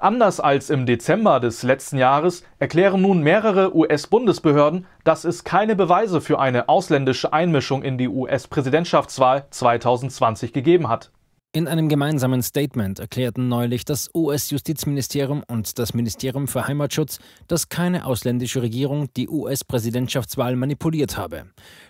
Anders als im Dezember des letzten Jahres erklären nun mehrere US-Bundesbehörden, dass es keine Beweise für eine ausländische Einmischung in die US-Präsidentschaftswahl 2020 gegeben hat. In einem gemeinsamen Statement erklärten neulich das US-Justizministerium und das Ministerium für Heimatschutz, dass keine ausländische Regierung die US-Präsidentschaftswahl manipuliert habe.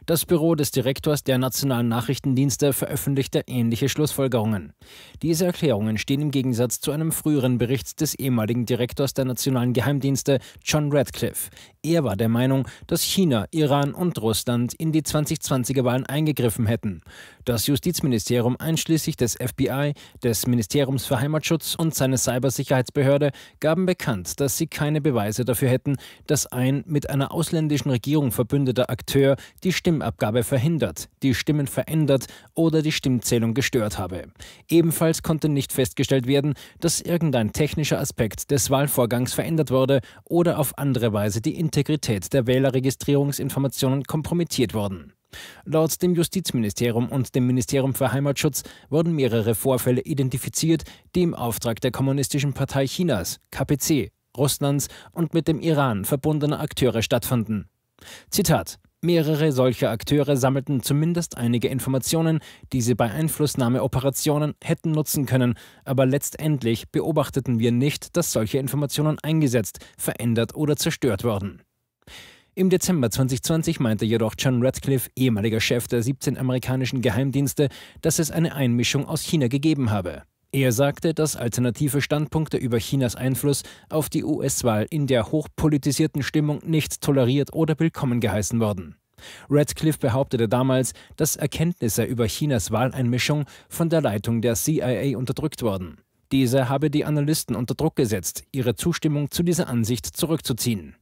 Das Büro des Direktors der nationalen Nachrichtendienste veröffentlichte ähnliche Schlussfolgerungen. Diese Erklärungen stehen im Gegensatz zu einem früheren Bericht des ehemaligen Direktors der nationalen Geheimdienste John Radcliffe. Er war der Meinung, dass China, Iran und Russland in die 2020er Wahlen eingegriffen hätten. Das Justizministerium einschließlich des FBI, des Ministeriums für Heimatschutz und seine Cybersicherheitsbehörde gaben bekannt, dass sie keine Beweise dafür hätten, dass ein mit einer ausländischen Regierung verbündeter Akteur die Stimmabgabe verhindert, die Stimmen verändert oder die Stimmzählung gestört habe. Ebenfalls konnte nicht festgestellt werden, dass irgendein technischer Aspekt des Wahlvorgangs verändert wurde oder auf andere Weise die Integrität der Wählerregistrierungsinformationen kompromittiert worden. Laut dem Justizministerium und dem Ministerium für Heimatschutz wurden mehrere Vorfälle identifiziert, die im Auftrag der Kommunistischen Partei Chinas, KPC, Russlands und mit dem Iran verbundener Akteure stattfanden. Zitat Mehrere solcher Akteure sammelten zumindest einige Informationen, die sie bei Einflussnahmeoperationen hätten nutzen können, aber letztendlich beobachteten wir nicht, dass solche Informationen eingesetzt, verändert oder zerstört wurden. Im Dezember 2020 meinte jedoch John Radcliffe, ehemaliger Chef der 17 amerikanischen Geheimdienste, dass es eine Einmischung aus China gegeben habe. Er sagte, dass alternative Standpunkte über Chinas Einfluss auf die US-Wahl in der hochpolitisierten Stimmung nicht toleriert oder willkommen geheißen worden. Radcliffe behauptete damals, dass Erkenntnisse über Chinas Wahleinmischung von der Leitung der CIA unterdrückt wurden. Diese habe die Analysten unter Druck gesetzt, ihre Zustimmung zu dieser Ansicht zurückzuziehen.